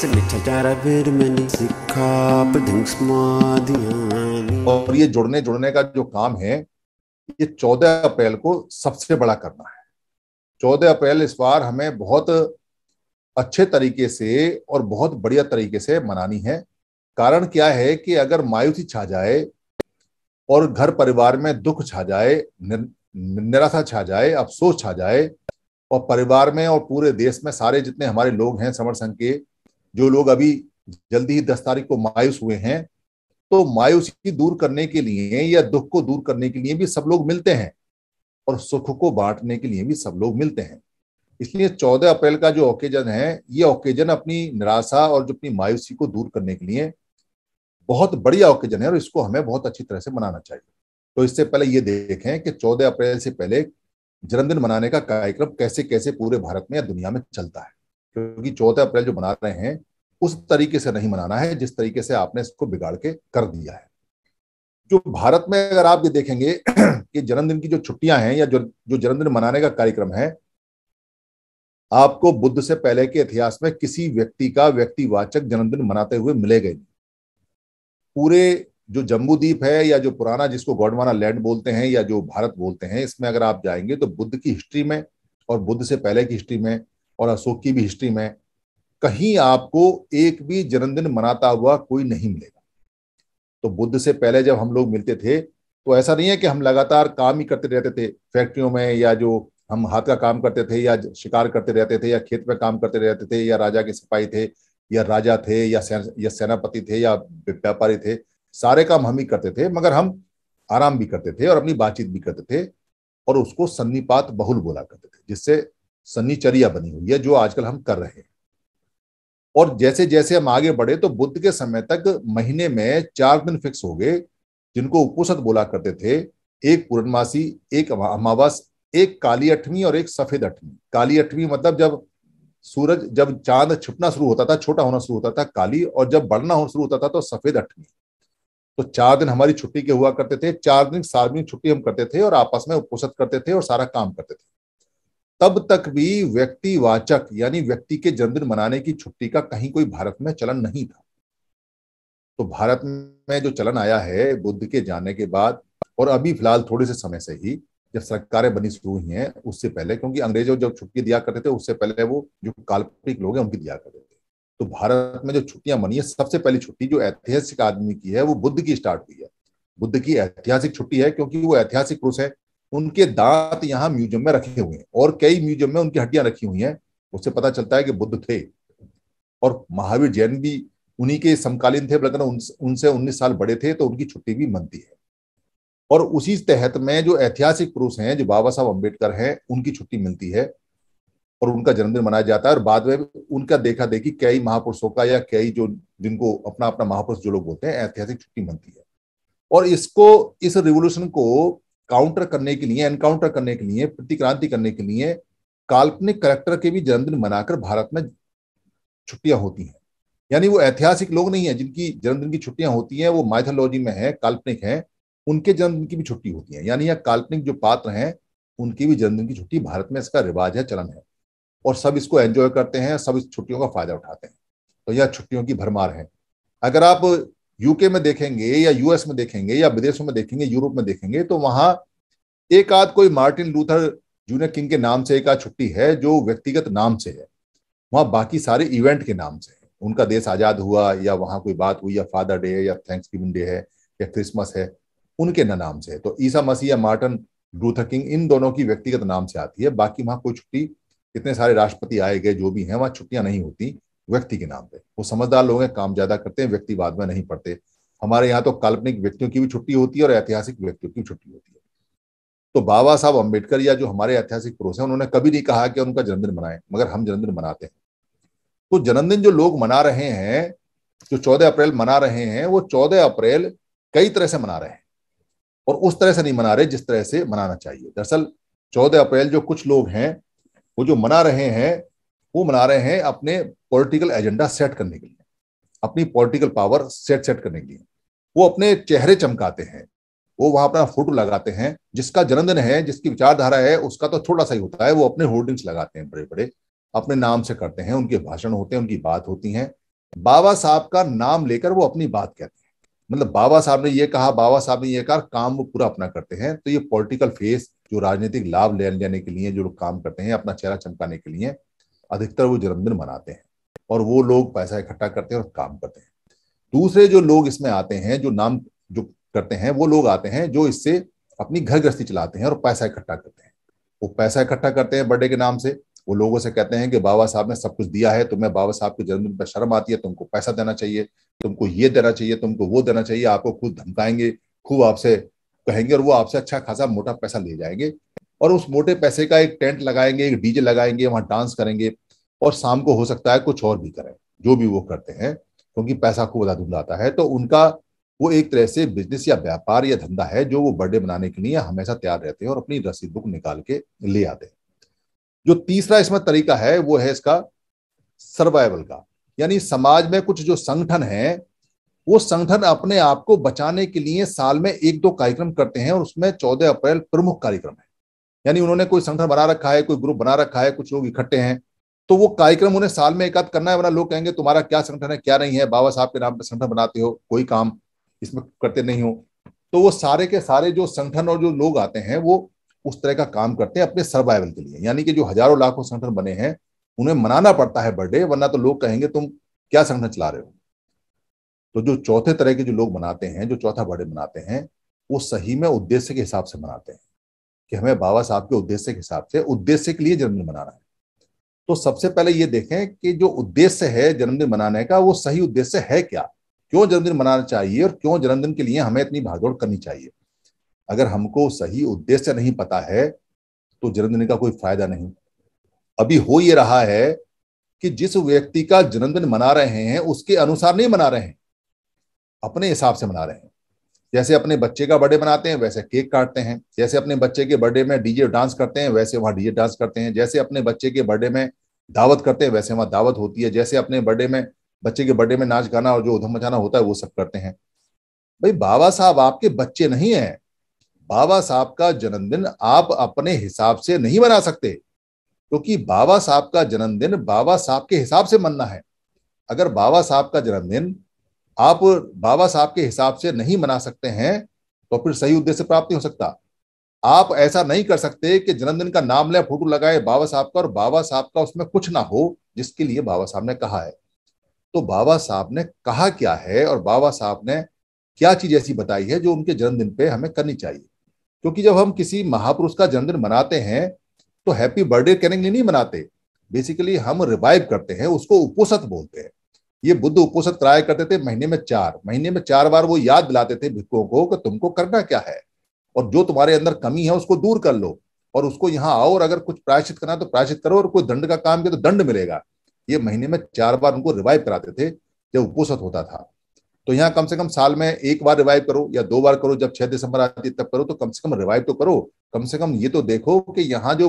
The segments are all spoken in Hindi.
और ये जुड़ने जुड़ने का जो काम है ये 14 अप्रैल को सबसे बड़ा करना है 14 अप्रैल इस बार हमें बहुत अच्छे तरीके से और बहुत बढ़िया तरीके से मनानी है कारण क्या है कि अगर मायूसी छा जाए और घर परिवार में दुख छा जाए निराशा छा जाए अफसोस छा जाए और परिवार में और पूरे देश में सारे जितने हमारे लोग हैं समर संघ के जो लोग अभी जल्दी ही दस तारीख को मायूस हुए हैं तो मायूसी दूर करने के लिए या दुख को दूर करने के लिए भी सब लोग मिलते हैं और सुख को बांटने के लिए भी सब लोग मिलते हैं इसलिए 14 अप्रैल का जो ओकेजन है ये ओकेजन अपनी निराशा और जो अपनी मायूसी को दूर करने के लिए बहुत बढ़िया ओकेजन है और इसको हमें बहुत अच्छी तरह से मनाना चाहिए तो इससे पहले ये देखें कि 14 अप्रैल से पहले जन्मदिन मनाने का कार्यक्रम कैसे कैसे पूरे भारत में या दुनिया में चलता है क्योंकि चौदह अप्रैल जो मना रहे हैं उस तरीके से नहीं मनाना है जिस तरीके से आपने इसको बिगाड़ के कर दिया है जो भारत में अगर आप ये देखेंगे कि जन्मदिन की जो छुट्टियां हैं या जो जो जन्मदिन मनाने का कार्यक्रम है आपको बुद्ध से पहले के इतिहास में किसी व्यक्ति का व्यक्तिवाचक जन्मदिन मनाते हुए मिलेगा नहीं पूरे जो जम्बूद्वीप है या जो पुराना जिसको गौडवाना लैंड बोलते हैं या जो भारत बोलते हैं इसमें अगर आप जाएंगे तो बुद्ध की हिस्ट्री में और बुद्ध से पहले की हिस्ट्री में और अशोक की भी हिस्ट्री में कहीं आपको एक भी जन्मदिन मनाता हुआ कोई नहीं मिलेगा तो बुद्ध से पहले जब हम लोग मिलते थे तो ऐसा नहीं है कि हम लगातार काम ही करते रहते थे फैक्ट्रियों में या जो हम हाथ का काम करते थे या शिकार करते रहते थे या खेत में काम करते रहते थे या राजा के सिपाही थे या राजा थे या सेन, या सेनापति थे या व्यापारी थे सारे काम हम ही करते थे मगर हम आराम भी करते थे और अपनी बातचीत भी करते थे और उसको सन्निपात बहुल बोला करते थे जिससे सन्निचर्या बनी हुई है जो आजकल हम कर रहे हैं और जैसे जैसे हम आगे बढ़े तो बुद्ध के समय तक महीने में चार दिन फिक्स हो गए जिनको उपोषद बोला करते थे एक पूर्णमासी एक अमावस एक काली अठवीं और एक सफेद अठवीं काली अठवीं मतलब जब सूरज जब चांद छुपना शुरू होता था छोटा होना शुरू होता था काली और जब बढ़ना होना शुरू होता था तो सफेद अठवीं तो चार दिन हमारी छुट्टी के हुआ करते थे चार दिन सार्वजनिक छुट्टी हम करते थे और आपस में उपोषित करते थे और सारा काम करते थे तब तक भी व्यक्तिवाचक यानी व्यक्ति के जन्मदिन मनाने की छुट्टी का कहीं कोई भारत में चलन नहीं था तो भारत में जो चलन आया है बुद्ध के जाने के बाद और अभी फिलहाल थोड़े से समय से ही जब सरकारें बनी शुरू हुई हैं उससे पहले क्योंकि अंग्रेजों जब छुट्टी दिया करते थे उससे पहले वो जो काल्पनिक लोग हैं उनकी दिया करते थे तो भारत में जो छुट्टियां बनी है सबसे पहली छुट्टी जो ऐतिहासिक आदमी की है वो बुद्ध की स्टार्ट हुई है बुद्ध की ऐतिहासिक छुट्टी है क्योंकि वो ऐतिहासिक पुरुष है उनके दांत यहाँ म्यूजियम में रखे हुए हैं और कई म्यूजियम में उनकी हड्डियां रखी हुई हैं उससे पता चलता है कि बुद्ध थे और महावीर जैन भी उन्हीं के समकालीन थे लेकिन उन, उनसे उन्नीस साल बड़े थे तो उनकी छुट्टी भी मनती है और उसी तहत में जो ऐतिहासिक पुरुष हैं जो बाबा साहब अम्बेडकर हैं उनकी छुट्टी मिलती है और उनका जन्मदिन मनाया जाता है और बाद में उनका देखा देखी कई महापुरुषों का या कई जो जिनको अपना अपना महापुरुष जो लोग बोलते हैं ऐतिहासिक छुट्टी मनती है और इसको इस रिवोल्यूशन को काउंटर करने के लिए एनकाउंटर करने के लिए प्रतिक्रांति करने के लिए काल्पनिक करेक्टर के भी जन्मदिन मनाकर भारत में छुट्टियां होती हैं यानी वो ऐतिहासिक लोग नहीं है जिनकी जन्मदिन की छुट्टियां होती हैं वो माइथोलॉजी में है काल्पनिक है उनके जन्मदिन की भी छुट्टी होती है यानी यह काल्पनिक जो पात्र हैं उनकी भी जन्मदिन की छुट्टी भारत में इसका रिवाज है चलन है और सब इसको एंजॉय करते हैं सब इस छुट्टियों का फायदा उठाते हैं तो यह छुट्टियों की भरमार है अगर आप यूके में देखेंगे या यूएस में देखेंगे या विदेशों में देखेंगे यूरोप में देखेंगे तो वहां एक आध कोई मार्टिन लूथर जूनियर किंग के नाम से एक आध छुट्टी है जो व्यक्तिगत नाम से है वहां बाकी सारे इवेंट के नाम से है उनका देश आजाद हुआ या वहां कोई बात हुई या फादर डे या थैंक्स गिविंग डे है या क्रिसमस है उनके ना नाम से है तो ईसा मसीह या मार्टिन लूथर किंग इन दोनों की व्यक्तिगत नाम से आती है बाकी वहां कोई छुट्टी इतने सारे राष्ट्रपति आए गए जो भी हैं वहां छुट्टियां नहीं होती व्यक्ति के नाम पे वो समझदार लोग हैं काम ज्यादा करते हैं व्यक्ति बाद में नहीं पढ़ते हमारे यहाँ तो काल्पनिक व्यक्तियों की भी छुट्टी होती है और ऐतिहासिक व्यक्तियों की छुट्टी होती है तो बाबा साहब अम्बेडकर या जो हमारे ऐतिहासिक पुरुष हैं उन्होंने कभी नहीं कहा कि उनका जन्मदिन मनाए मगर हम जन्मदिन मनाते हैं तो जन्मदिन जो लोग मना रहे हैं जो चौदह अप्रैल मना रहे हैं वो चौदह अप्रैल कई तरह से मना रहे हैं और उस तरह से नहीं मना रहे जिस तरह से मनाना चाहिए दरअसल चौदह अप्रैल जो कुछ लोग हैं वो जो मना रहे हैं वो मना रहे हैं अपने पॉलिटिकल एजेंडा सेट करने के लिए अपनी पॉलिटिकल पावर सेट सेट करने के लिए वो अपने चेहरे चमकाते हैं वो वहां अपना फोटो लगाते हैं जिसका जन्मदिन है जिसकी विचारधारा है उसका तो छोटा सा ही होता है वो अपने होर्डिंग्स लगाते हैं बड़े बड़े अपने नाम से करते हैं उनके भाषण होते हैं उनकी बात होती है बाबा साहब का नाम लेकर वो अपनी बात कहते हैं मतलब बाबा साहब ने ये कहा बाबा साहब ने ये कहा काम वो पूरा अपना करते हैं तो ये पॉलिटिकल फेस जो राजनीतिक लाभ लेने के लिए जो लोग काम करते हैं अपना चेहरा चमकाने के लिए अधिकतर वो जन्मदिन मनाते हैं और वो लोग पैसा इकट्ठा करते हैं और काम करते हैं दूसरे जो लोग इसमें आते हैं जो नाम जो करते हैं वो लोग आते हैं जो इससे अपनी घर गृहस्थी चलाते हैं और पैसा इकट्ठा करते हैं वो पैसा इकट्ठा करते हैं बर्थडे के नाम से वो लोगों से कहते हैं कि बाबा साहब ने सब कुछ दिया है तुम्हें बाबा साहब के जन्मदिन पर शर्म आती है तुमको पैसा देना चाहिए तुमको ये देना चाहिए तुमको वो देना चाहिए आपको खुद धमकाएंगे खूब आपसे कहेंगे और वो आपसे अच्छा खासा मोटा पैसा ले जाएंगे और उस मोटे पैसे का एक टेंट लगाएंगे एक डीजे लगाएंगे वहां डांस करेंगे और शाम को हो सकता है कुछ और भी करें जो भी वो करते हैं क्योंकि पैसा खूब बड़ा धुंधाता है तो उनका वो एक तरह से बिजनेस या व्यापार या धंधा है जो वो बर्थडे मनाने के लिए हमेशा तैयार रहते हैं और अपनी रसीद बुक निकाल के ले आते हैं जो तीसरा इसमें तरीका है वो है इसका सर्वाइवल का यानी समाज में कुछ जो संगठन है वो संगठन अपने आप को बचाने के लिए साल में एक दो कार्यक्रम करते हैं और उसमें चौदह अप्रैल प्रमुख कार्यक्रम है यानी उन्होंने कोई संगठन बना रखा है कोई ग्रुप बना रखा है कुछ लोग इकट्ठे हैं तो वो कार्यक्रम उन्हें साल में एकाध करना है वरना लोग कहेंगे तुम्हारा क्या संगठन है क्या नहीं है बाबा साहब के नाम पर संगठन बनाते हो कोई काम इसमें करते नहीं हो तो वो सारे के सारे जो संगठन और जो लोग आते हैं वो उस तरह का काम करते हैं अपने सर्वाइवल के लिए यानी कि जो हजारों लाखों संगठन बने हैं उन्हें मनाना पड़ता है बर्थडे वरना तो लोग कहेंगे तुम क्या संगठन चला रहे हो तो जो चौथे तरह के जो लोग मनाते हैं जो चौथा बर्थडे मनाते हैं वो सही में उद्देश्य के हिसाब से मनाते हैं कि हमें बाबा साहब के उद्देश्य के हिसाब से उद्देश्य के लिए जन्मदिन मनाना है तो सबसे पहले ये देखें कि जो उद्देश्य है जन्मदिन मनाने का वो सही उद्देश्य है क्या क्यों जन्मदिन मनाना चाहिए और क्यों जन्मदिन के लिए हमें इतनी भागदौड़ करनी चाहिए अगर हमको सही उद्देश्य नहीं पता है तो जन्मदिन का कोई फायदा नहीं अभी हो ये रहा है कि जिस व्यक्ति का जन्मदिन मना रहे हैं उसके अनुसार नहीं मना रहे हैं अपने हिसाब से मना रहे हैं जैसे अपने बच्चे का बर्थडे बनाते हैं वैसे केक काटते हैं जैसे अपने बच्चे के बर्थडे में डीजे डांस करते हैं वैसे वहाँ डीजे डांस करते हैं जैसे अपने बच्चे के बर्थडे में दावत करते हैं वैसे वहाँ दावत होती है जैसे अपने बर्थडे में बच्चे के बर्थडे में नाच गाना और जो उधम मचाना होता है वो सब करते हैं भाई बाबा साहब आपके बच्चे नहीं है बाबा साहब का जन्मदिन आप अपने हिसाब से नहीं मना सकते क्योंकि तो बाबा साहब का जन्मदिन बाबा साहब के हिसाब से मनना है अगर बाबा साहब का जन्मदिन आप बाबा साहब के हिसाब से नहीं मना सकते हैं तो फिर सही उद्देश्य प्राप्त नहीं हो सकता आप ऐसा नहीं कर सकते कि जन्मदिन का नाम लें फोटो लगाए बाबा साहब का और बाबा साहब का उसमें कुछ ना हो जिसके लिए बाबा साहब ने कहा है तो बाबा साहब ने कहा क्या है और बाबा साहब ने क्या चीज ऐसी बताई है जो उनके जन्मदिन पे हमें करनी चाहिए क्योंकि जब हम किसी महापुरुष का जन्मदिन मनाते हैं तो हैप्पी बर्थडे कहने के लिए नहीं मनाते बेसिकली हम रिवाइव करते हैं उसको उपोषत बोलते हैं ये बुद्ध उपोषण कराया करते थे महीने में चार महीने में चार बार वो याद दिलाते थे भिक्षुओं को कि तुमको करना क्या है और जो तुम्हारे अंदर कमी है उसको दूर कर लो और उसको यहाँ आओ और अगर कुछ प्रायश्चित करना तो प्रायश्चित करो और कोई दंड का काम किया तो दंड मिलेगा ये महीने में चार बार उनको रिवाइव कराते थे जब उपोषित होता था तो यहाँ कम से कम साल में एक बार रिवाइव करो या दो बार करो जब छह दिसंबर आती है तब करो तो कम से कम रिवाइव तो करो कम से कम ये तो देखो कि यहाँ जो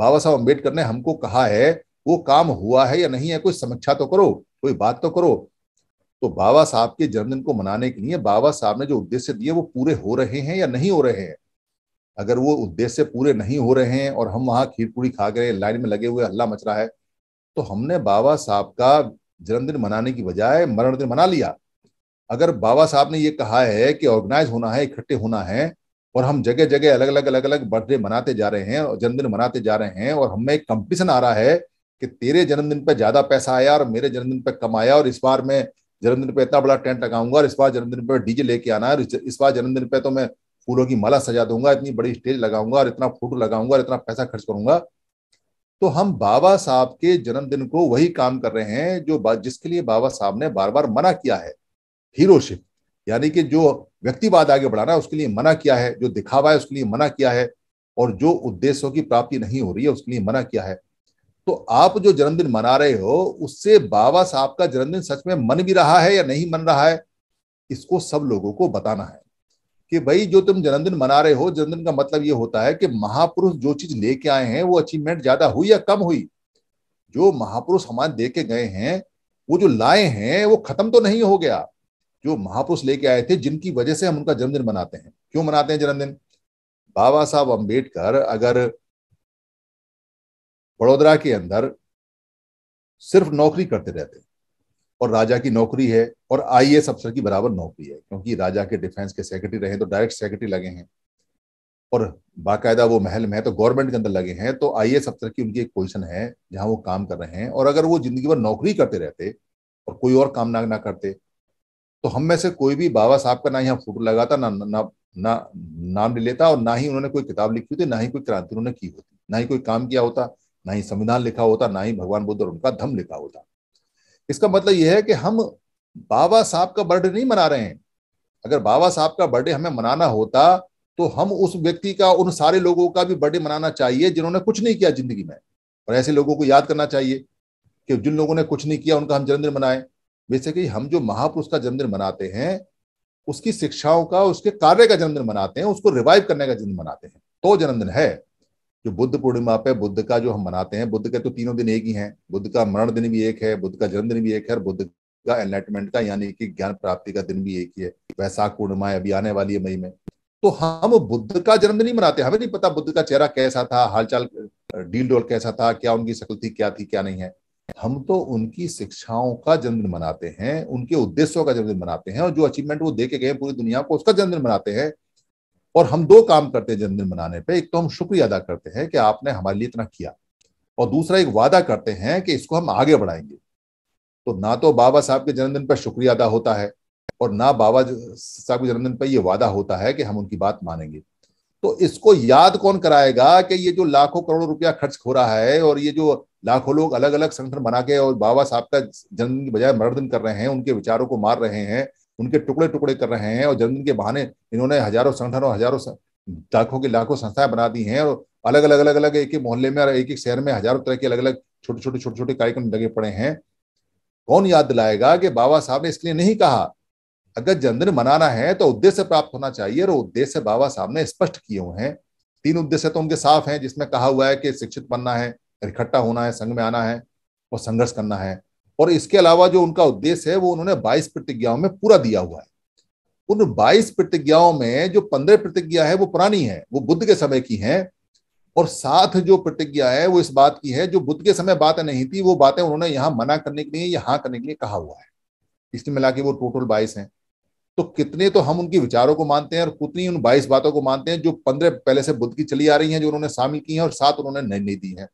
बाबा साहब अम्बेडकर ने हमको कहा है वो काम हुआ है या नहीं है कोई समीक्षा तो करो कोई बात तो करो तो बाबा साहब के जन्मदिन को मनाने के लिए बाबा साहब ने जो उद्देश्य दिए वो पूरे हो रहे हैं या नहीं हो रहे हैं अगर वो उद्देश्य पूरे नहीं हो रहे हैं और हम वहां खीर पूरी खा गए लाइन में लगे हुए हल्ला मच रहा है तो हमने बाबा साहब का जन्मदिन मनाने की बजाय मरण दिन मना लिया अगर बाबा साहब ने ये कहा है कि ऑर्गेनाइज होना है इकट्ठे होना है और हम जगह जगह अलग अलग अलग अलग बर्थडे मनाते जा रहे हैं और जन्मदिन मनाते जा रहे हैं और हमें एक कंपटीशन आ रहा है कि तेरे जन्मदिन पे ज्यादा पैसा आया और मेरे जन्मदिन पे कम आया और इस बार मैं जन्मदिन पे इतना बड़ा टेंट लगाऊंगा और इस बार जन्मदिन पे डीजे लेके आना है इस बार जन्मदिन पे तो मैं फूलों की माला सजा दूंगा इतनी बड़ी स्टेज लगाऊंगा और इतना फोटो लगाऊंगा और इतना पैसा खर्च करूंगा तो हम बाबा साहब के जन्मदिन को वही काम कर रहे हैं जो जिसके लिए बाबा साहब ने बार बार मना किया है हीरोशिप यानी कि जो व्यक्तिवाद आगे बढ़ाना है उसके लिए मना किया है जो दिखावा है उसके लिए मना किया है और जो उद्देश्यों की प्राप्ति नहीं हो रही है उसके लिए मना किया है तो आप जो जन्मदिन मना रहे हो उससे बाबा साहब का जन्मदिन सच में मन भी रहा है या नहीं मन रहा है इसको सब लोगों को बताना है कि भाई जो तुम जन्मदिन मना रहे हो जन्मदिन का मतलब ये होता है कि महापुरुष जो चीज लेके आए हैं वो अचीवमेंट ज्यादा हुई या कम हुई जो महापुरुष हमारे दे के गए हैं वो जो लाए हैं वो खत्म तो नहीं हो गया जो महापुरुष लेके आए थे जिनकी वजह से हम उनका जन्मदिन मनाते हैं क्यों मनाते हैं जन्मदिन बाबा साहब अम्बेडकर अगर बड़ोदरा के अंदर सिर्फ नौकरी करते रहते और राजा की नौकरी है और आई एस अफसर की बराबर नौकरी है क्योंकि राजा के डिफेंस के सेक्रेटरी रहे तो डायरेक्ट सेक्रेटरी लगे हैं और बाकायदा वो महल में है तो गवर्नमेंट के अंदर लगे हैं तो आई अफसर की उनकी एक पोजिशन है जहां वो काम कर रहे हैं और अगर वो जिंदगी भर नौकरी करते रहते और कोई और काम ना ना करते तो हम में से कोई भी बाबा साहब का ना यहाँ फोटो लगाता ना ना ना नाम ले लेता और ना ही उन्होंने कोई किताब लिखी होती ना ही कोई क्रांति उन्होंने की होती ना ही कोई काम किया होता ना ही संविधान लिखा होता ना ही भगवान बुद्ध और उनका धम लिखा होता इसका मतलब यह है कि हम बाबा साहब का बर्थडे नहीं मना रहे हैं अगर बाबा साहब का बर्थडे हमें मनाना होता तो हम उस व्यक्ति का उन सारे लोगों का भी बर्थडे मनाना चाहिए जिन्होंने कुछ नहीं किया जिंदगी में और ऐसे लोगों को याद करना चाहिए कि जिन लोगों ने कुछ नहीं किया उनका हम जन्मदिन मनाएं बेसिकली हम जो महापुरुष का जन्मदिन मनाते हैं उसकी शिक्षाओं का उसके कार्य का जन्मदिन मनाते हैं उसको रिवाइव करने का जन्मदिन मनाते हैं तो जन्मदिन है जो बुद्ध पूर्णिमा पे बुद्ध का जो हम मनाते हैं बुद्ध के तो तीनों दिन एक ही हैं बुद्ध का मरण दिन भी एक है बुद्ध का जन्मदिन भी एक है और बुद्ध का एनलाइटमेंट का यानी कि ज्ञान प्राप्ति का दिन भी एक ही है वैसाख पूर्णिमा अभी आने वाली है मई में तो हम बुद्ध का जन्मदिन नहीं मनाते हमें नहीं पता बुद्ध का चेहरा कैसा था हालचाल डील डोल कैसा था क्या उनकी शक्ल थी क्या थी क्या नहीं है हम तो उनकी शिक्षाओं का जन्मदिन मनाते हैं उनके उद्देश्यों का जन्मदिन मनाते हैं और जो अचीवमेंट वो दे के गए पूरी दुनिया को उसका जन्मदिन मनाते हैं और हम दो काम करते हैं जन्मदिन मनाने पे एक तो हम शुक्रिया अदा करते हैं कि आपने हमारे लिए इतना किया और दूसरा एक वादा करते हैं कि इसको हम आगे बढ़ाएंगे तो ना तो बाबा साहब के जन्मदिन पर शुक्रिया अदा होता है और ना बाबा साहब के जन्मदिन पर यह वादा होता है कि हम उनकी बात मानेंगे तो इसको याद कौन कराएगा कि ये जो लाखों करोड़ों रुपया खर्च हो रहा है और ये जो लाखों लोग अलग अलग संगठन बना के और बाबा साहब का जन्मदिन की बजाय मरदिन कर रहे हैं उनके विचारों को मार रहे हैं उनके टुकड़े टुकड़े कर रहे हैं और जन्मदिन के बहाने इन्होंने हजारों संगठनों हजारों लाखों की लाखों संस्थाएं बना दी हैं और अलग अलग अलग अलग एक ही मोहल्ले में और एक एक शहर में हजारों तरह के अलग अलग छोटे छोटे छोटे छोटे कार्यक्रम लगे पड़े हैं कौन याद दिलाएगा कि बाबा साहब ने इसलिए नहीं कहा अगर जन्मदिन मनाना है तो उद्देश्य प्राप्त होना चाहिए और उद्देश्य बाबा साहब ने स्पष्ट किए हुए हैं तीन उद्देश्य तो उनके साफ हैं जिसमें कहा हुआ है कि शिक्षित बनना है इकट्ठा होना है संघ में आना है और संघर्ष करना है और इसके अलावा जो उनका उद्देश्य है वो उन्होंने बाईस प्रतिज्ञाओं में पूरा दिया हुआ है उन 22 प्रतिज्ञाओं में जो 15 प्रतिज्ञा है वो पुरानी है वो बुद्ध के समय की है और साथ जो प्रतिज्ञा है वो इस बात की है जो बुद्ध के समय बातें नहीं थी वो बातें उन्होंने यहां मना करने के लिए यहां करने के लिए कहा हुआ है इसमें मिला के वो टोटल बाईस हैं तो कितने तो हम उनकी विचारों को मानते हैं और कितनी उन बाईस बातों को मानते हैं जो पंद्रह पहले से बुद्ध की चली आ रही हैं जो उन्होंने शामिल की हैं और सात उन्होंने नहीं, नहीं दी है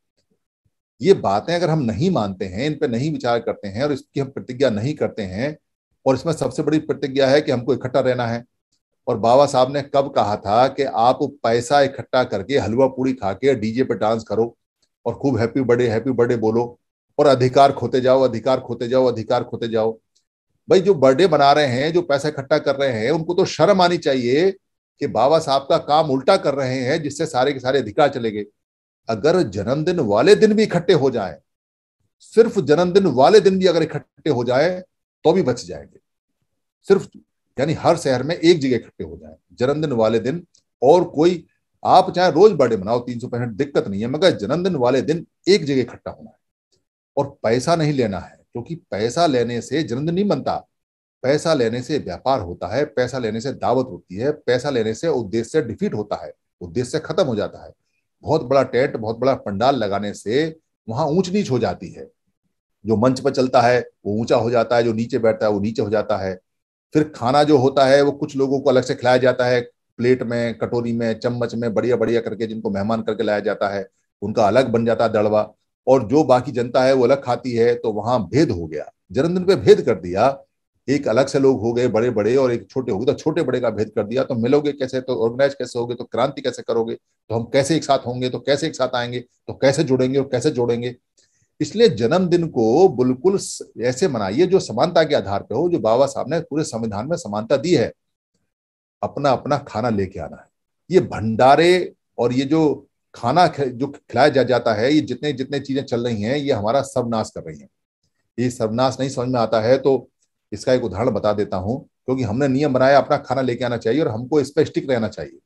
ये बातें अगर हम नहीं मानते हैं इन पर नहीं विचार करते हैं और इसकी हम प्रतिज्ञा नहीं करते हैं और इसमें सबसे बड़ी प्रतिज्ञा है कि हमको इकट्ठा रहना है और बाबा साहब ने कब कहा था कि आप पैसा इकट्ठा करके हलवा पूड़ी खा के डीजे पे डांस करो और खूब हैप्पी बर्थडे हैप्पी बर्थडे बोलो और अधिकार खोते जाओ अधिकार खोते जाओ अधिकार खोते जाओ भाई जो बर्थडे बना रहे हैं जो पैसा इकट्ठा कर रहे हैं उनको तो शर्म आनी चाहिए कि बाबा साहब का काम उल्टा कर रहे हैं जिससे सारे के सारे अधिकार चले गए अगर जन्मदिन वाले दिन भी इकट्ठे हो जाए सिर्फ जन्मदिन वाले दिन भी अगर इकट्ठे हो जाए तो भी बच जाएंगे सिर्फ यानी हर शहर में एक जगह इकट्ठे हो जाए जन्मदिन वाले दिन और कोई आप चाहे रोज बर्थडे मनाओ तीन सौ पैंसठ दिक्कत नहीं है मगर जन्मदिन वाले दिन एक जगह इकट्ठा होना है और पैसा नहीं लेना है क्योंकि पैसा लेने से जन्मदिन नहीं बनता पैसा लेने से व्यापार होता है पैसा लेने से दावत होती है पैसा लेने से उद्देश्य डिफीट होता है उद्देश्य खत्म हो जाता है बहुत बड़ा टेंट बहुत बड़ा पंडाल लगाने से वहां ऊंच नीच हो जाती है जो मंच पर चलता है वो ऊंचा हो जाता है जो नीचे बैठता है वो नीचे हो जाता है फिर खाना जो होता है वो कुछ लोगों को अलग से खिलाया जाता है प्लेट में कटोरी में चम्मच में बढ़िया बढ़िया करके जिनको मेहमान करके लाया जाता है उनका अलग बन जाता है दड़वा और जो बाकी जनता है वो अलग खाती है तो वहां भेद हो गया जन्मदिन पे भेद कर दिया एक अलग से लोग हो गए बड़े बड़े और एक छोटे हो गए तो छोटे बड़े का भेद कर दिया तो मिलोगे कैसे तो ऑर्गेनाइज कैसे होगे तो क्रांति कैसे करोगे तो हम कैसे एक साथ होंगे तो कैसे एक साथ आएंगे तो कैसे जुड़ेंगे और कैसे जोड़ेंगे इसलिए जन्मदिन को बिल्कुल ऐसे मनाइए जो समानता के आधार पर हो जो बाबा साहब ने पूरे संविधान में समानता दी है अपना अपना खाना लेके आना है ये भंडारे और ये जो खाना जो खिलाया जा जाता है ये जितने जितने चीजें चल रही हैं ये हमारा सर्वनाश कर रही हैं ये सर्वनाश नहीं समझ में आता है तो इसका एक उदाहरण बता देता हूं क्योंकि हमने नियम बनाया अपना खाना लेके आना चाहिए और हमको इस पर स्टिक रहना चाहिए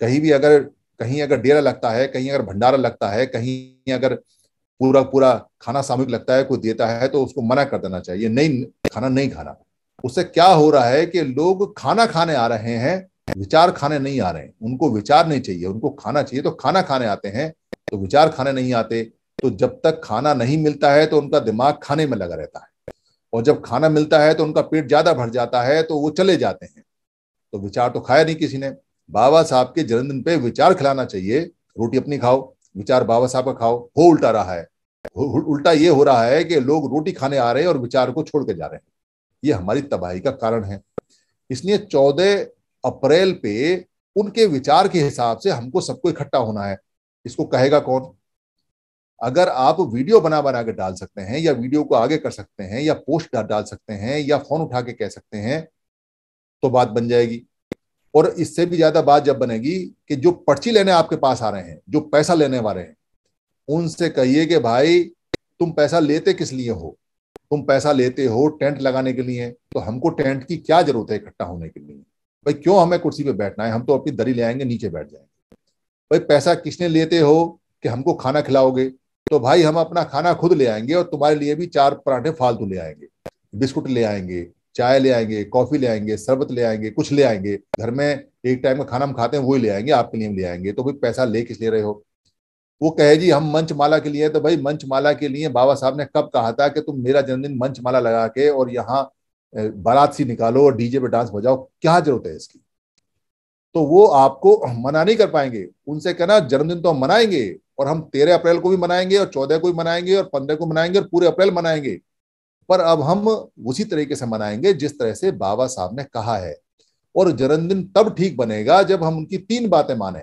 कहीं भी अगर कहीं अगर डेरा लगता है कहीं अगर भंडारा लगता है कहीं अगर पूरा पूरा खाना सामूहिक लगता है कोई देता है तो उसको मना कर देना चाहिए नहीं खाना नहीं खाना उससे क्या हो रहा है कि लोग खाना खाने आ रहे हैं विचार खाने नहीं आ रहे हैं उनको विचार नहीं चाहिए उनको खाना चाहिए तो खाना खाने आते हैं तो विचार खाने नहीं आते तो जब तक खाना नहीं मिलता है तो उनका दिमाग खाने में लगा रहता है और जब खाना मिलता है तो उनका पेट ज्यादा भर जाता है तो वो चले जाते हैं तो विचार तो खाया नहीं किसी ने बाबा साहब के जन्मदिन पे विचार खिलाना चाहिए रोटी अपनी खाओ विचार बाबा साहब का खाओ हो उल्टा रहा है उल्टा ये हो रहा है कि लोग रोटी खाने आ रहे हैं और विचार को छोड़ के जा रहे हैं ये हमारी तबाही का कारण है इसलिए चौदह अप्रैल पे उनके विचार के हिसाब से हमको सबको इकट्ठा होना है इसको कहेगा कौन अगर आप वीडियो बना बना के डाल सकते हैं या वीडियो को आगे कर सकते हैं या पोस्ट डाल सकते हैं या फोन उठा के कह सकते हैं तो बात बन जाएगी और इससे भी ज्यादा बात जब बनेगी कि जो पर्ची लेने आपके पास आ रहे हैं जो पैसा लेने वाले हैं उनसे कहिए कि भाई तुम पैसा लेते किस लिए हो तुम पैसा लेते हो टेंट लगाने के लिए तो हमको टेंट की क्या जरूरत है इकट्ठा होने के लिए भाई क्यों हमें कुर्सी पे बैठना है हम तो अपनी दरी ले आएंगे नीचे बैठ जाएंगे भाई पैसा किसने लेते हो कि हमको खाना खिलाओगे तो भाई हम अपना खाना खुद ले आएंगे और तुम्हारे लिए भी चार पराठे फालतू ले आएंगे बिस्कुट ले आएंगे चाय ले आएंगे कॉफी ले आएंगे शरबत ले आएंगे कुछ ले आएंगे घर में एक टाइम का खाना हम खाते हैं वही ले आएंगे आपके लिए ले आएंगे तो भाई पैसा ले किस ले रहे हो वो कहे जी हम मंच माला के लिए तो भाई मंच माला के लिए बाबा साहब ने कब कहा था कि तुम मेरा जन्मदिन मंचमाला लगा के और यहाँ बारात सी निकालो और डीजे पे डांस बजाओ क्या जरूरत है इसकी तो वो आपको मना नहीं कर पाएंगे उनसे कहना जन्मदिन तो हम मनाएंगे और हम तेरह अप्रैल को भी मनाएंगे और चौदह को भी मनाएंगे और पंद्रह को मनाएंगे और पूरे अप्रैल मनाएंगे पर अब हम उसी तरीके से मनाएंगे जिस तरह से बाबा साहब ने कहा है और जन्मदिन तब ठीक बनेगा जब हम उनकी तीन बातें माने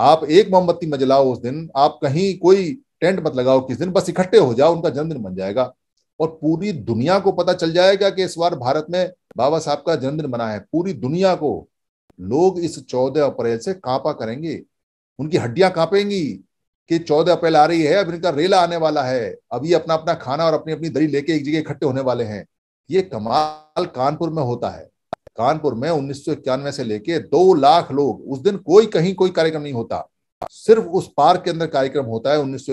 आप एक मोमबत्ती मजलाओ जलाओ उस दिन आप कहीं कोई टेंट मत लगाओ किस दिन बस इकट्ठे हो जाओ उनका जन्मदिन बन जाएगा और पूरी दुनिया को पता चल जाएगा कि इस बार भारत में बाबा साहब का जन्मदिन मना है पूरी दुनिया को लोग इस चौदह अप्रैल से कांपा करेंगे उनकी हड्डियां कांपेंगी कि चौदह अप्रैल आ रही है अब इनका रेला आने वाला है अभी अपना अपना खाना और अपनी अपनी दरी लेके एक जगह इकट्ठे होने वाले हैं ये कमाल कानपुर में होता है कानपुर में उन्नीस से लेके दो लाख लोग उस दिन कोई कहीं कोई कार्यक्रम नहीं होता सिर्फ उस पार्क के अंदर कार्यक्रम होता है उन्नीस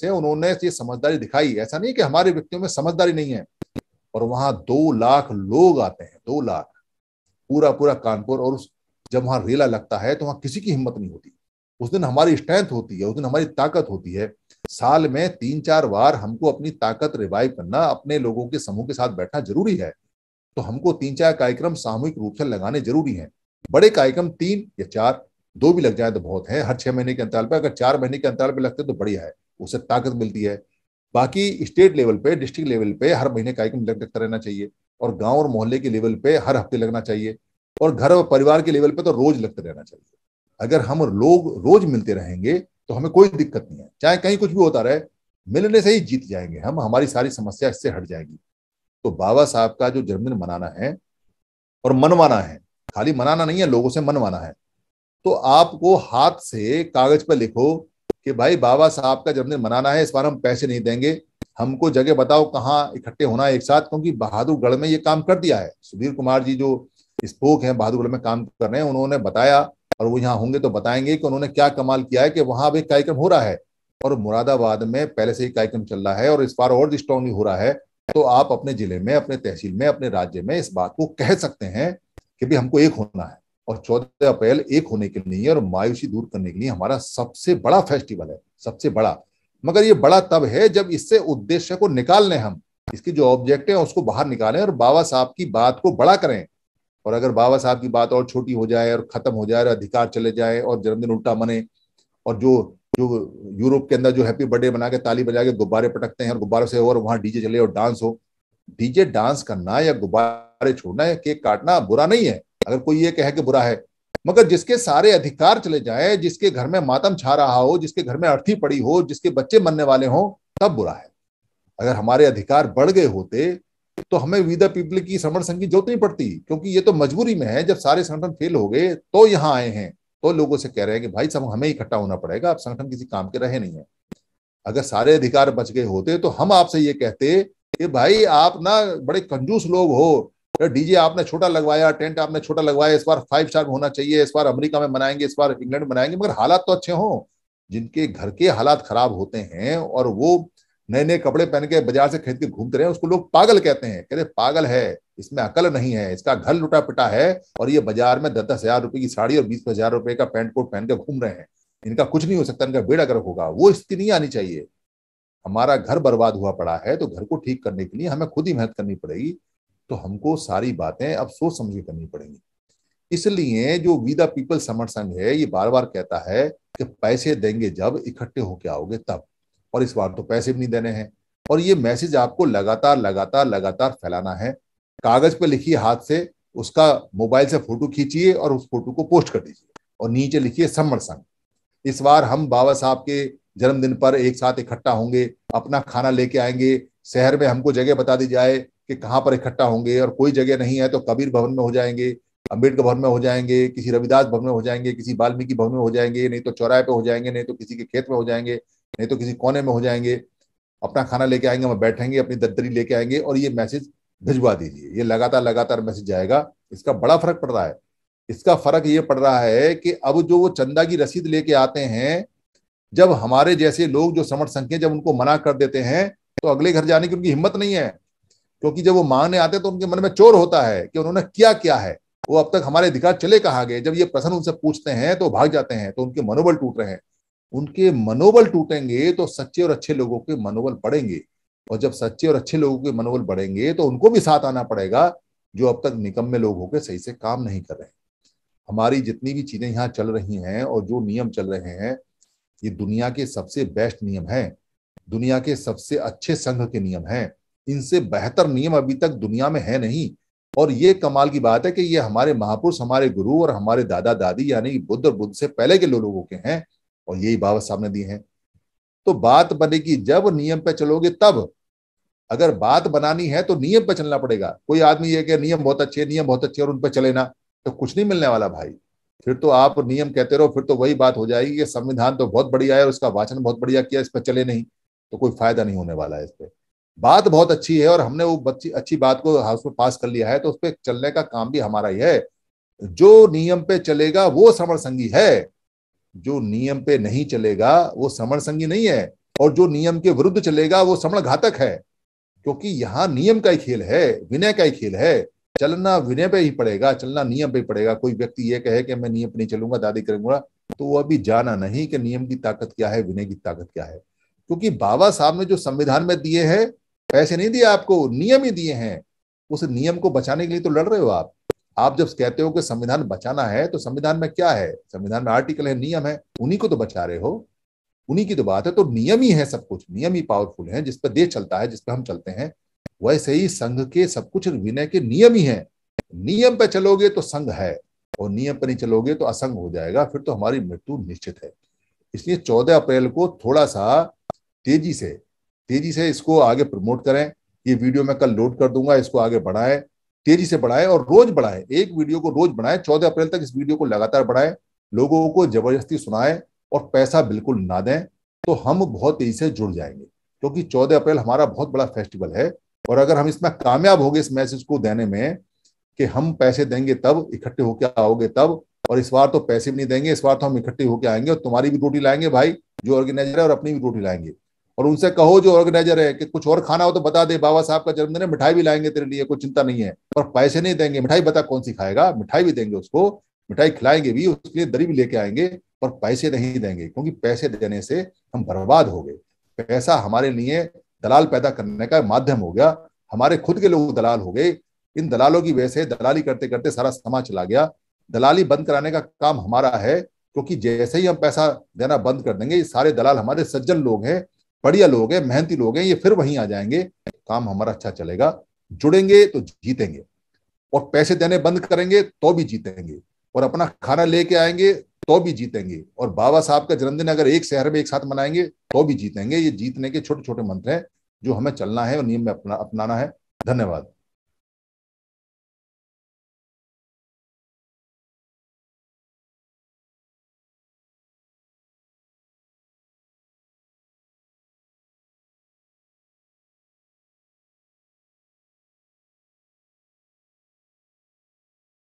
से उन्होंने ये समझदारी दिखाई ऐसा नहीं कि हमारे व्यक्तियों में समझदारी नहीं है और वहां दो लाख लोग आते हैं दो लाख पूरा पूरा कानपुर और उस जब वहां रेला लगता है तो वहां किसी की हिम्मत नहीं होती उस दिन हमारी स्ट्रेंथ होती है उस दिन हमारी ताकत होती है साल में तीन चार बार हमको अपनी ताकत रिवाइव करना अपने लोगों के समूह के साथ बैठना जरूरी है तो हमको तीन चार कार्यक्रम सामूहिक रूप से लगाने जरूरी हैं बड़े कार्यक्रम तीन या चार दो भी लग जाए तो बहुत है हर छह महीने के अंतराल पर अगर चार महीने के अंतराल पर लगते तो बढ़िया है उसे ताकत मिलती है बाकी स्टेट लेवल पे डिस्ट्रिक्ट लेवल पे हर महीने कार्यक्रम लगता रहना चाहिए और गांव और मोहल्ले के लेवल पे हर हफ्ते लगना चाहिए और घर और परिवार के लेवल पे तो रोज लगते रहना चाहिए अगर हम लोग रोज मिलते रहेंगे तो हमें कोई दिक्कत नहीं है चाहे कहीं कुछ भी होता रहे मिलने से ही जीत जाएंगे हम हमारी सारी समस्या इससे हट जाएगी तो बाबा साहब का जो जन्मदिन मनाना है और मनवाना है खाली मनाना नहीं है लोगों से मनवाना है तो आपको हाथ से कागज पर लिखो कि भाई बाबा साहब का जन्मदिन मनाना है इस बार हम पैसे नहीं देंगे हमको जगह बताओ कहाँ इकट्ठे होना है एक साथ क्योंकि बहादुरगढ़ में ये काम कर दिया है सुधीर कुमार जी जो स्पोक हैं बहादुरगढ़ में काम कर रहे हैं उन्होंने बताया और वो यहाँ होंगे तो बताएंगे कि उन्होंने क्या कमाल किया है कि वहां अब एक कार्यक्रम हो रहा है और मुरादाबाद में पहले से ही कार्यक्रम चल रहा है और इस बार और स्ट्रांगली हो रहा है तो आप अपने जिले में अपने तहसील में अपने राज्य में इस बात को कह सकते हैं कि भी हमको एक होना है और चौदह अप्रैल एक होने के लिए और मायूसी दूर करने के लिए हमारा सबसे बड़ा फेस्टिवल है सबसे बड़ा मगर ये बड़ा तब है जब इससे उद्देश्य को निकाल लें हम इसकी जो ऑब्जेक्ट है उसको बाहर निकालें और बाबा साहब की बात को बड़ा करें और अगर बाबा साहब की बात और छोटी हो जाए और खत्म हो जाए और अधिकार चले जाए और जन्मदिन उल्टा मने और जो जो यूरोप के अंदर जो हैप्पी बर्थडे बना के ताली बजा के गुब्बारे पटकते हैं और गुब्बारों से और वहां डीजे चले और डांस हो डीजे डांस करना या गुब्बारे छोड़ना या केक काटना बुरा नहीं है अगर कोई ये कहे कि बुरा है मगर जिसके सारे अधिकार चले जाए जिसके घर में मातम छा रहा हो जिसके घर में अर्थी पड़ी हो जिसके बच्चे मरने वाले हों तब बुरा है अगर हमारे अधिकार बढ़ गए होते तो हमें विदा पीपल की श्रमण संघ की जरूरत नहीं पड़ती क्योंकि ये तो मजबूरी में है जब सारे संगठन फेल हो गए तो यहाँ आए हैं तो लोगों से कह रहे हैं कि भाई सब हमें इकट्ठा होना पड़ेगा आप संगठन किसी काम के रहे नहीं है अगर सारे अधिकार बच गए होते तो हम आपसे ये कहते कि भाई आप ना बड़े कंजूस लोग हो डीजे आपने छोटा लगवाया टेंट आपने छोटा लगवाया इस बार फाइव स्टार में होना चाहिए इस बार अमेरिका में मनाएंगे इस बार इंग्लैंड में मनाएंगे मगर हालात तो अच्छे हों जिनके घर के हालात खराब होते हैं और वो नए नए कपड़े पहन के बाजार से खरीद के घूमते रहे उसको लोग पागल कहते हैं कहते पागल है इसमें अकल नहीं है इसका घर लुटा पिटा है और ये बाजार में दस दस हजार रुपए की साड़ी और बीस हजार रुपए का पैंट कोट पहन के घूम रहे हैं इनका कुछ नहीं हो सकता इनका बेड़ा गर्क होगा वो स्थिति नहीं आनी चाहिए हमारा घर बर्बाद हुआ पड़ा है तो घर को ठीक करने के लिए हमें खुद ही मेहनत करनी पड़ेगी तो हमको सारी बातें अब सोच समझ के करनी पड़ेंगी इसलिए जो वी द पीपल समर संघ है ये बार बार कहता है कि पैसे देंगे जब इकट्ठे होके आओगे तब और इस बार तो पैसे भी नहीं देने हैं और ये मैसेज आपको लगातार लगातार लगातार फैलाना है कागज पर लिखिए हाथ से उसका मोबाइल से फोटो खींचिए और उस फोटो को पोस्ट कर दीजिए और नीचे लिखिए समर संघ इस बार हम बाबा साहब के जन्मदिन पर एक साथ इकट्ठा होंगे अपना खाना लेके आएंगे शहर में हमको जगह बता दी जाए कि कहाँ पर इकट्ठा होंगे और कोई जगह नहीं है तो कबीर भवन में हो जाएंगे अम्बेडकर भवन में हो जाएंगे किसी रविदास भवन में हो जाएंगे किसी वाल्मीकि भवन में हो जाएंगे नहीं तो चौराहे पे हो जाएंगे नहीं तो किसी के खेत में हो जाएंगे नहीं तो किसी कोने में हो जाएंगे अपना खाना लेके आएंगे वहां बैठेंगे अपनी दद्दरी लेके आएंगे और ये मैसेज भिजवा दीजिए ये लगातार लगातार मैसेज जाएगा इसका बड़ा फर्क पड़ रहा है इसका फर्क ये पड़ रहा है कि अब जो वो चंदा की रसीद लेके आते हैं जब हमारे जैसे लोग जो समर्थ संख्य जब उनको मना कर देते हैं तो अगले घर जाने की उनकी हिम्मत नहीं है क्योंकि जब वो मांगने आते हैं तो उनके मन में चोर होता है कि उन्होंने क्या क्या है वो अब तक हमारे अधिकार चले कहा गए जब ये प्रश्न उनसे पूछते हैं तो भाग जाते हैं तो उनके मनोबल टूट रहे हैं उनके मनोबल टूटेंगे तो सच्चे और अच्छे लोगों के मनोबल बढ़ेंगे और जब सच्चे और अच्छे लोगों के मनोबल बढ़ेंगे तो उनको भी साथ आना पड़ेगा जो अब तक निकम्मे लोग होकर सही से काम नहीं कर रहे हमारी जितनी भी चीजें यहाँ चल रही हैं और जो नियम चल रहे हैं ये दुनिया के सबसे बेस्ट नियम है दुनिया के सबसे अच्छे संघ के नियम हैं इनसे बेहतर नियम अभी तक दुनिया में है नहीं और ये कमाल की बात है कि ये हमारे महापुरुष हमारे गुरु और हमारे दादा दादी यानी बुद्ध और बुद्ध से पहले के लोगों के हैं और यही बाबा साहब ने दिए हैं तो बात बनेगी जब नियम पे चलोगे तब अगर बात बनानी है तो नियम पे चलना पड़ेगा कोई आदमी ये कह नियम बहुत अच्छे नियम बहुत अच्छे और उन पर चले ना तो कुछ नहीं मिलने वाला भाई फिर तो आप नियम कहते रहो फिर तो वही बात हो जाएगी कि संविधान तो बहुत बढ़िया है और उसका वाचन बहुत बढ़िया किया इस पर चले नहीं तो कोई फायदा नहीं होने वाला है इस पर बात बहुत अच्छी है और हमने वो बच्ची अच्छी बात को हाउस में पास कर लिया है तो उस पर चलने का काम भी हमारा ही है जो नियम पे चलेगा वो समर संगी है जो नियम पे नहीं चलेगा वो समण संगी नहीं है और जो नियम के विरुद्ध चलेगा वो समण घातक है क्योंकि यहाँ नियम का ही खेल है विनय का ही खेल है चलना विनय पे ही पड़ेगा चलना नियम पे ही पड़ेगा कोई व्यक्ति ये कहे कि मैं नियम पे नहीं चलूंगा दादी करूंगा तो वो अभी जाना नहीं कि नियम की ताकत क्या है विनय की ताकत क्या है क्योंकि बाबा साहब ने जो संविधान में दिए हैं पैसे नहीं दिए आपको नियम ही दिए हैं उस नियम को बचाने के लिए तो लड़ रहे हो आप आप जब कहते हो कि संविधान बचाना है तो संविधान में क्या है संविधान में आर्टिकल है नियम है उन्हीं को तो बचा रहे हो उन्हीं की तो बात है तो नियम ही है सब कुछ नियम ही पावरफुल है जिस पर देश चलता है जिस पर हम चलते हैं वैसे ही संघ के सब कुछ विनय के नियम ही है नियम पे चलोगे तो संघ है और नियम पर नहीं चलोगे तो असंग हो जाएगा फिर तो हमारी मृत्यु निश्चित है इसलिए चौदह अप्रैल को थोड़ा सा तेजी से तेजी से इसको आगे प्रमोट करें ये वीडियो मैं कल लोड कर दूंगा इसको आगे बढ़ाएं तेजी से बढ़ाए और रोज बढ़ाए एक वीडियो को रोज बढ़ाए चौदह अप्रैल तक इस वीडियो को लगातार बढ़ाए लोगों को जबरदस्ती सुनाए और पैसा बिल्कुल ना दें तो हम बहुत तेजी से जुड़ जाएंगे क्योंकि चौदह अप्रैल हमारा बहुत बड़ा फेस्टिवल है और अगर हम इसमें कामयाब हो गए इस मैसेज को देने में कि हम पैसे देंगे तब इकट्ठे होकर आओगे तब और इस बार तो पैसे भी नहीं देंगे इस बार तो हम इकट्ठे होकर आएंगे और तुम्हारी भी रोटी लाएंगे भाई जो ऑर्गेनाइजर है और अपनी भी रोटी लाएंगे और उनसे कहो जो ऑर्गेनाइजर है कि कुछ और खाना हो तो बता दे बाबा साहब का जन्मदिन है मिठाई भी लाएंगे तेरे लिए कोई चिंता नहीं है और पैसे नहीं देंगे मिठाई बता कौन सी खाएगा मिठाई भी देंगे उसको मिठाई खिलाएंगे भी उसके लिए दरी भी लेके आएंगे पर पैसे नहीं देंगे क्योंकि पैसे देने से हम बर्बाद हो गए पैसा हमारे लिए दलाल पैदा करने का माध्यम हो गया हमारे खुद के लोग दलाल हो गए इन दलालों की वजह से दलाली करते करते सारा समाज चला गया दलाली बंद कराने का काम हमारा है क्योंकि जैसे ही हम पैसा देना बंद कर देंगे सारे दलाल हमारे सज्जन लोग हैं बढ़िया लोग हैं मेहनती लोग हैं ये फिर वहीं आ जाएंगे काम हमारा अच्छा चलेगा जुड़ेंगे तो जीतेंगे और पैसे देने बंद करेंगे तो भी जीतेंगे और अपना खाना लेके आएंगे तो भी जीतेंगे और बाबा साहब का जन्मदिन अगर एक शहर में एक साथ मनाएंगे तो भी जीतेंगे ये जीतने के छोटे छोटे मंत्र हैं जो हमें चलना है और नियम में अपना अपनाना है धन्यवाद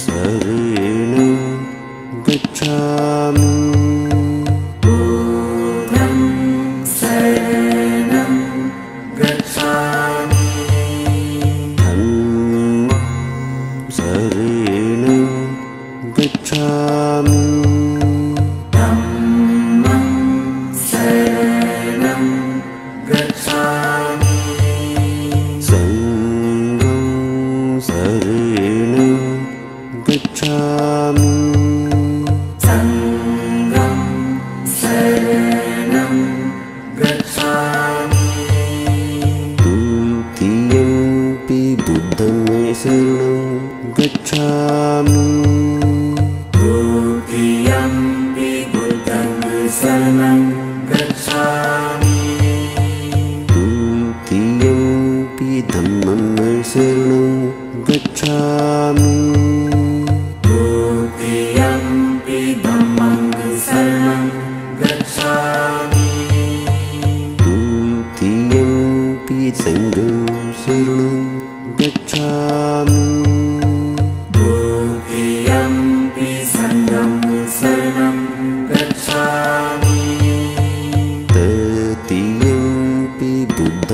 सवेलेन गच्छामि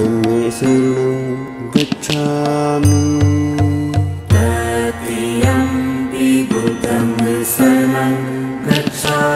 गच्छामि के कुत्र गच्छामि